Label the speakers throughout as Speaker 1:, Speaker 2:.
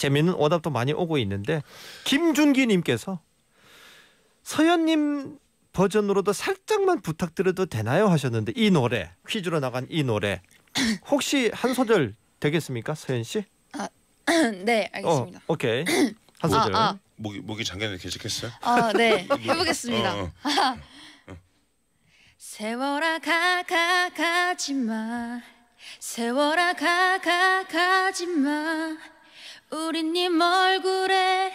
Speaker 1: 재미있는 오답도 많이 오고 있는데 김준기님께서 서현님 버전으로도 살짝만 부탁드려도 되나요 하셨는데 이 노래 퀴즈로 나간 이 노래 혹시 한 소절 되겠습니까 서현 씨? 아, 네 어, 알겠습니다. 어, 오케이 한 아, 소절. 아, 아. 목이 목이 잠겨는 계속했어요? 아네 해보겠습니다. 어, 어. 세월아 가가 가지마 세월아 가가 가지마 우리님 네 얼굴에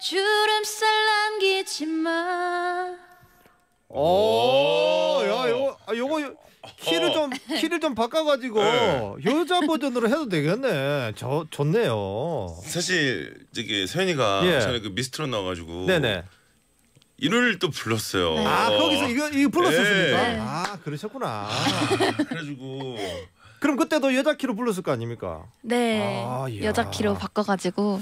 Speaker 1: 주름살 남기지 마. 오, 야, 요 아, 요거 키를 좀 키를 좀 바꿔가지고 네. 여자 버전으로 해도 되겠네. 저 좋네요.
Speaker 2: 사실 저기 서현이가 예. 전에 그 미스트롯 나와가지고 네네. 이 노래를 또
Speaker 1: 불렀어요. 아 거기서 이거 이거 불렀었습니까? 네. 아 그러셨구나. 아, 그래가지고. 그럼 그때도 여자 키로 불렀을 거 아닙니까? 네. 아, 여자 키로 바꿔가지고.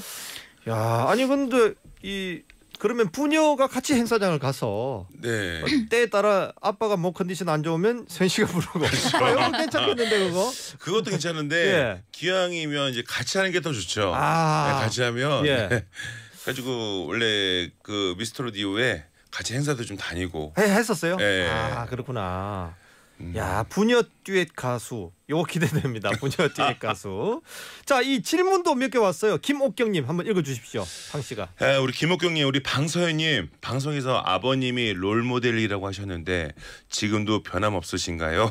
Speaker 1: 야, 아니 근데 이 그러면 부녀가 같이 행사장을 가서 네. 어, 때에 따라 아빠가 뭐 컨디션 안 좋으면 선 씨가 부르고 그렇 괜찮겠는데 그거
Speaker 2: 그것도 괜찮은데 예. 기왕이면 이제 같이 하는 게 더 좋죠. 아. 네, 같이 하면 예. 네. 가지고 원래 그 미스터로디오에 같이
Speaker 1: 행사도 좀 다니고 했었어요. 예. 아 그렇구나. 음. 야 부녀 듀엣 가수 요거 기대됩니다 부녀 듀엣 가수 자이 질문도 몇 개 왔어요 김옥경님 한번 읽어주십시오 황 씨가
Speaker 2: 에, 예, 우리 김옥경님 우리 방서연님 방송에서 아버님이 롤 모델이라고 하셨는데 지금도 변함 없으신가요?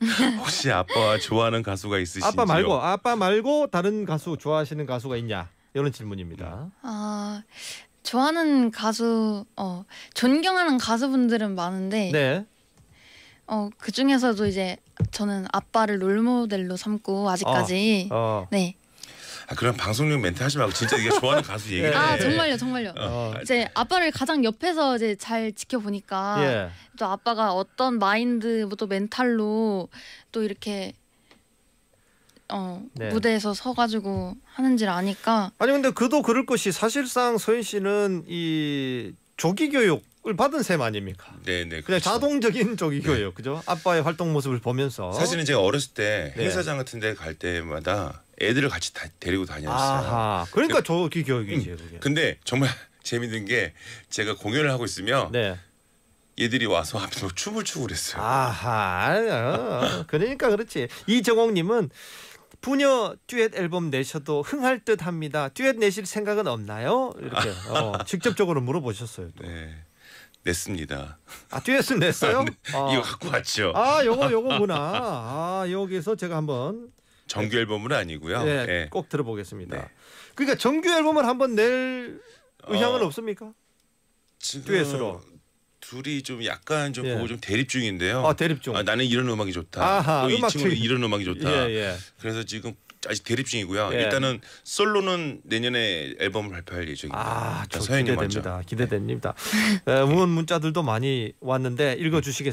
Speaker 2: 혹시 아빠 좋아하는 가수가
Speaker 1: 있으신지요? 아빠 말고 아빠 말고 다른 가수 좋아하시는 가수가 있냐 이런 질문입니다. 음. 아 좋아하는 가수 어 존경하는 가수분들은 많은데 네. 어, 그 중에서도 이제 저는 아빠를 롤모델로 삼고 아직까지 어, 어. 네.
Speaker 2: 아, 그런 방송용 멘트 하지 말고 진짜 네가 좋아하는 가수 얘기아 정말요, 정말요. 어, 어. 이제
Speaker 1: 아빠를 가장 옆에서 이제 잘 지켜보니까 예. 또 아빠가 어떤 마인드, 또 멘탈로 또 이렇게 어, 네. 무대에서 서가지고 하는지를 아니까. 아니 근데 그도 그럴 것이 사실상 소희 씨는 이 조기 교육 을 받은 셈 아닙니까?
Speaker 2: 네네. 네, 그냥 그렇죠.
Speaker 1: 자동적인 쪽이고요, 네. 그죠? 아빠의 활동 모습을 보면서 사실은 제가 어렸을
Speaker 2: 때 네. 행사장 같은 데 갈 때마다 애들을 같이 다, 데리고 다녔어요. 아
Speaker 1: 그러니까, 그러니까 저기 교육이지. 음, 근데 정말
Speaker 2: 재밌는 게 제가 공연을 하고 있으면 네.
Speaker 1: 얘들이 와서 앞에서 춤을 추고 그랬어요. 아하, 그러니까 그렇지. 이정옥님은 부녀 듀엣 앨범 내셔도 흥할 듯합니다. 듀엣 내실 생각은 없나요? 이렇게 어, 직접적으로 물어보셨어요. 또. 네.
Speaker 2: 냈습니다. 아 듀엣을 냈어요? 아, 네. 아, 이거 갖고 왔죠. 아 요거 요거구나.
Speaker 1: 아 여기서 제가 한번
Speaker 2: 정규 앨범은 아니고요. 네, 네.
Speaker 1: 꼭 들어보겠습니다. 네. 그러니까 정규 앨범을 한번 낼 의향은 어, 없습니까?
Speaker 2: 듀엣으로 둘이 좀 약간 좀 예. 보고 좀 대립 중인데요. 아 대립 중. 아, 나는 이런 음악이 좋다. 또이 친구는 중. 이런 음악이 좋다. 예, 예. 그래서 지금 아직 대립 중이고요. 예. 일단은 솔로는
Speaker 1: 내년에 앨범을 발표할 예정입니다. 아, 저 기대됩니다. 네. 기대됩니다. 응원 문자들도 많이 왔는데 읽어주시겠어요?